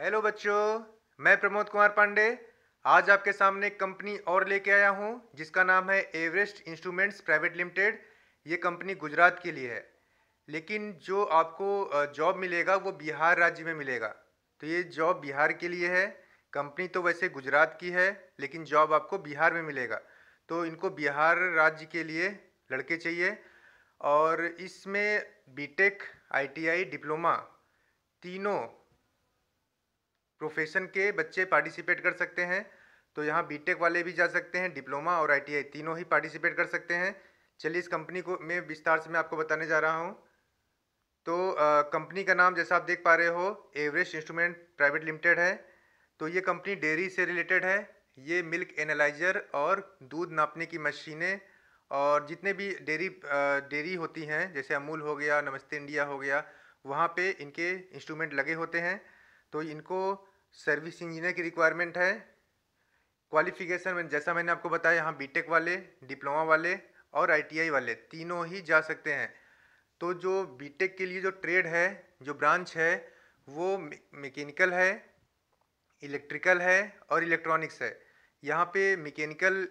hello बच्चों मैं प्रमोद कुमार पांडे आज आपके सामने एक कंपनी और लेके आया हूँ जिसका नाम है एवरेस्ट इंस्ट्रूमेंट्स प्राइवेट लिमिटेड ये कंपनी गुजरात के लिए है लेकिन जो आपको जॉब मिलेगा वो बिहार राज्य में मिलेगा तो ये जॉब बिहार के लिए है कंपनी तो वैसे गुजरात की है लेकिन जॉब आपको बिहार में मिलेगा तो इनको बिहार राज्य के लिए लड़के चाहिए और इसमें बीटेक आईटीआई डिप्लोमा तीनों प्रोफेशन के बच्चे पार्टिसिपेट कर सकते हैं तो यहाँ बीटेक वाले भी जा सकते हैं डिप्लोमा और आईटीआई तीनों ही पार्टिसिपेट कर सकते हैं चलिए इस कंपनी को मैं विस्तार से मैं आपको बताने जा रहा हूँ तो कंपनी का नाम जैसा आप देख पा रहे हो एवरेस्ट इंस्ट्रूमेंट प्राइवेट लिमिटेड है तो ये कंपनी डेयरी से रिलेटेड है ये मिल्क एनालाइजर और दूध नापने की मशीनें और जितने भी डेयरी डेयरी होती हैं जैसे अमूल हो गया नमस्ते इंडिया हो गया वहाँ पे इनके इंस्ट्रूमेंट लगे होते हैं तो इनको सर्विस इंजीनियर की रिक्वायरमेंट है क्वालिफिकेशन में जैसा मैंने आपको बताया यहाँ बीटेक वाले डिप्लोमा वाले और आईटीआई वाले तीनों ही जा सकते हैं तो जो बीटेक के लिए जो ट्रेड है जो ब्रांच है वो मैकेनिकल है इलेक्ट्रिकल है और इलेक्ट्रॉनिक्स है यहाँ पे मैकेनिकल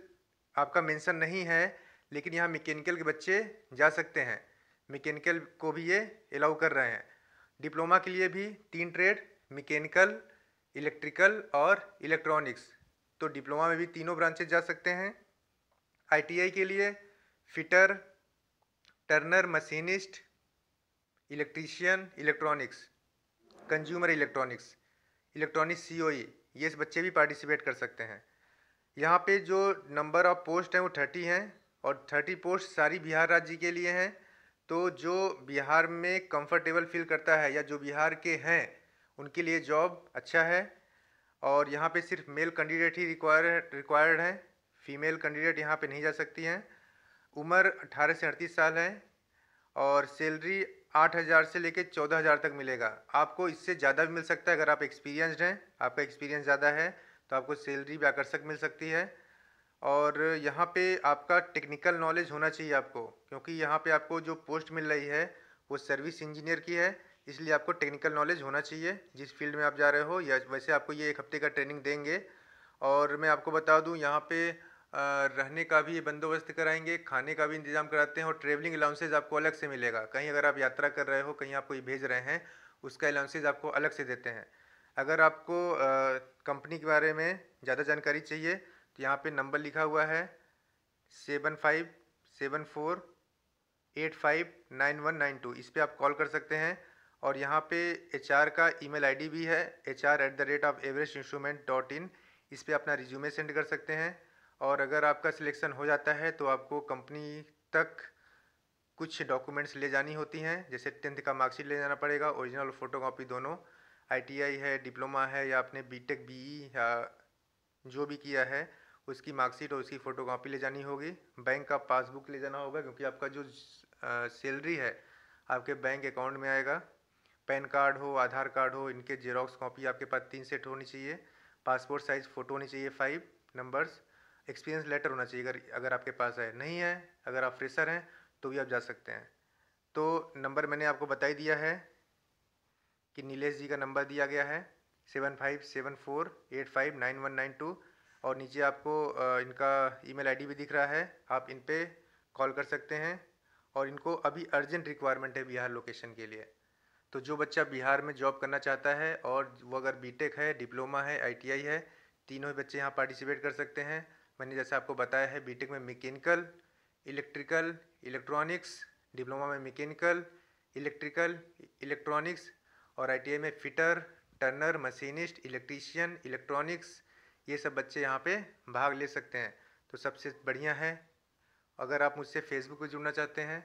आपका मेंशन नहीं है लेकिन यहाँ मैकेनिकल के बच्चे जा सकते हैं मैकेनिकल को भी ये अलाउ कर रहे हैं डिप्लोमा के लिए भी तीन ट्रेड मैकेनिकल इलेक्ट्रिकल और इलेक्ट्रॉनिक्स तो डिप्लोमा में भी तीनों ब्रांचेज जा सकते हैं आईटीआई के लिए fitter turner machinist electrician electronics consumer electronics electronics COE ये बच्चे भी पार्टिसिपेट कर सकते हैं यहाँ पे जो नंबर ऑफ पोस्ट हैं वो थर्टी हैं और थर्टी पोस्ट सारी बिहार राज्य के लिए हैं तो जो बिहार में कंफर्टेबल फील करता है या जो बिहार के हैं उनके लिए जॉब अच्छा है और यहाँ पे सिर्फ मेल कैंडिडेट ही रिक्वायर रिक्वायर्ड हैं फीमेल कैंडिडेट यहाँ पे नहीं जा सकती हैं उम्र 18 से अड़तीस साल है और सैलरी 8000 से लेकर 14000 तक मिलेगा आपको इससे ज़्यादा भी मिल सकता है अगर आप एक्सपीरियंसड हैं आपका एक्सपीरियंस ज़्यादा है तो आपको सैलरी भी आकर्षक मिल सकती है और यहाँ पे आपका टेक्निकल नॉलेज होना चाहिए आपको क्योंकि यहाँ पे आपको जो पोस्ट मिल रही है वो सर्विस इंजीनियर की है इसलिए आपको टेक्निकल नॉलेज होना चाहिए जिस फील्ड में आप जा रहे हो या वैसे आपको ये एक हफ्ते का ट्रेनिंग देंगे और मैं आपको बता दूं यहाँ पे रहने का भी बंदोबस्त कराएंगे खाने का भी इंतज़ाम कराते हैं और ट्रेवलिंग अलाउंसेज आपको अलग से मिलेगा कहीं अगर आप यात्रा कर रहे हो कहीं आपको भेज रहे हैं उसका अलाउंसेज आपको अलग से देते हैं अगर आपको कंपनी के बारे में ज़्यादा जानकारी चाहिए तो यहाँ पे नंबर लिखा हुआ है seven five seven four eight five nine one nine two इस पर आप कॉल कर सकते हैं और यहाँ पे एच का ईमेल आईडी भी है H R at the rate of average instrument dot in इस पर अपना रिज्यूमे सेंड कर सकते हैं और अगर आपका सिलेक्शन हो जाता है तो आपको कंपनी तक कुछ डॉक्यूमेंट्स ले जानी होती हैं जैसे टेंथ का मार्कशीट ले जाना पड़ेगा ओरिजिनल फोटो कापी दोनों आई है डिप्लोमा है या आपने बी टेक e या जो भी किया है उसकी मार्कशीट और उसकी फ़ोटो कापी ले जानी होगी बैंक का पासबुक ले जाना होगा क्योंकि आपका जो सैलरी है आपके बैंक अकाउंट में आएगा पैन कार्ड हो आधार कार्ड हो इनके जेरोक्स कॉपी आपके पास तीन सेट होनी चाहिए पासपोर्ट साइज़ फ़ोटो होनी चाहिए फाइव नंबर्स एक्सपीरियंस लेटर होना चाहिए अगर अगर आपके पास है नहीं है अगर आप फ्रेशर हैं तो भी आप जा सकते हैं तो नंबर मैंने आपको बता ही दिया है कि नीलेश जी का नंबर दिया गया है seven five seven four eight five nine one nine two और नीचे आपको इनका ईमेल आईडी भी दिख रहा है आप इन पर कॉल कर सकते हैं और इनको अभी अर्जेंट रिक्वायरमेंट है बिहार लोकेशन के लिए तो जो बच्चा बिहार में जॉब करना चाहता है और वो अगर बीटेक है डिप्लोमा है आईटीआई है तीनों ही बच्चे यहाँ पार्टिसिपेट कर सकते हैं मैंने जैसे आपको बताया है बीटेक में मैकेनिकल इलेक्ट्रिकल इलेक्ट्रॉनिक्स डिप्लोमा में मैकेनिकल इलेक्ट्रिकल इलेक्ट्रॉनिक्स और आई में fitter turner machinist electrician electronics ये सब बच्चे यहाँ पर भाग ले सकते हैं तो सबसे बढ़िया है अगर आप मुझसे फेसबुक पर जुड़ना चाहते हैं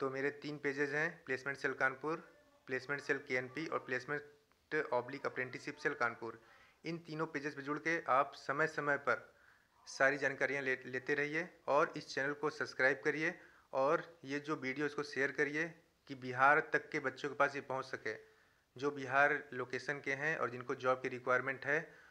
तो मेरे तीन पेजेज़ हैं placement cell Kanpur placement cell के और placement oblique apprenticeship cell Kanpur इन तीनों पेजेस पर जुड़ के आप समय समय पर सारी जानकारियाँ ले, लेते रहिए और इस चैनल को सब्सक्राइब करिए और ये जो वीडियो इसको शेयर करिए कि बिहार तक के बच्चों के पास ये पहुँच सके जो बिहार लोकेशन के हैं और जिनको जॉब की रिक्वायरमेंट है